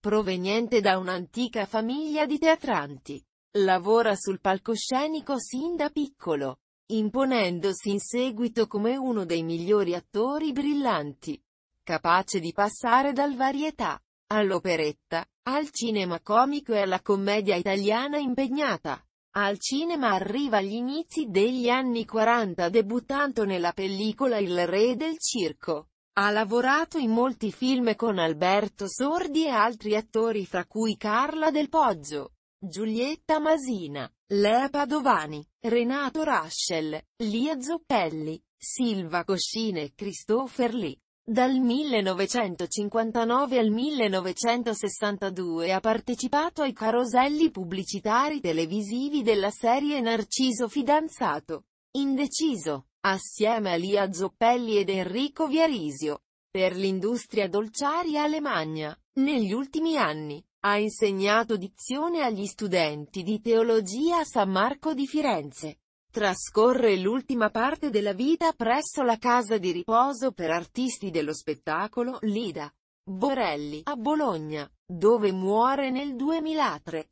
Proveniente da un'antica famiglia di teatranti, lavora sul palcoscenico sin da piccolo, imponendosi in seguito come uno dei migliori attori brillanti, capace di passare dal varietà, all'operetta, al cinema comico e alla commedia italiana impegnata. Al cinema arriva agli inizi degli anni 40 debuttando nella pellicola Il re del circo, ha lavorato in molti film con Alberto Sordi e altri attori fra cui Carla Del Poggio, Giulietta Masina, Lea Padovani, Renato Raschel, Lia Zoppelli, Silva Coscine e Christopher Lee. Dal 1959 al 1962 ha partecipato ai caroselli pubblicitari televisivi della serie Narciso Fidanzato. Indeciso assieme a Lia Zoppelli ed Enrico Viarisio, per l'industria dolciaria Alemagna. Negli ultimi anni, ha insegnato dizione agli studenti di teologia a San Marco di Firenze. Trascorre l'ultima parte della vita presso la casa di riposo per artisti dello spettacolo, Lida Borelli, a Bologna, dove muore nel 2003.